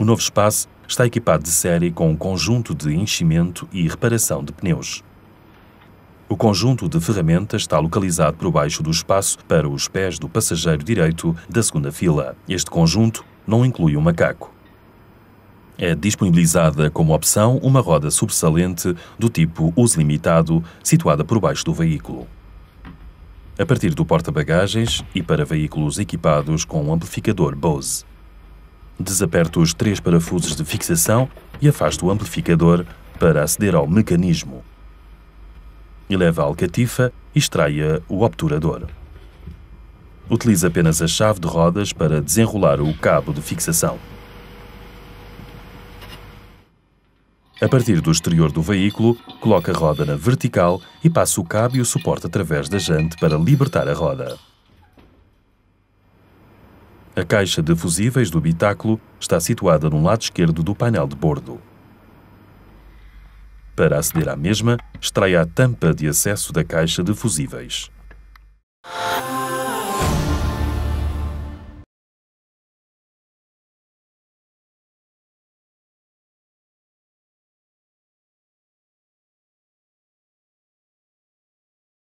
O novo espaço está equipado de série com um conjunto de enchimento e reparação de pneus. O conjunto de ferramentas está localizado por baixo do espaço para os pés do passageiro direito da segunda fila. Este conjunto não inclui um macaco. É disponibilizada como opção uma roda subsalente do tipo uso limitado, situada por baixo do veículo. A partir do porta-bagagens e para veículos equipados com um amplificador Bose. Desaperto os três parafusos de fixação e afasto o amplificador para aceder ao mecanismo. Eleva a alcatifa e extraia o obturador. Utilizo apenas a chave de rodas para desenrolar o cabo de fixação. A partir do exterior do veículo, coloco a roda na vertical e passo o cabo e o suporte através da jante para libertar a roda. A caixa de fusíveis do bitáculo está situada no lado esquerdo do painel de bordo. Para aceder à mesma, extrai a tampa de acesso da caixa de fusíveis.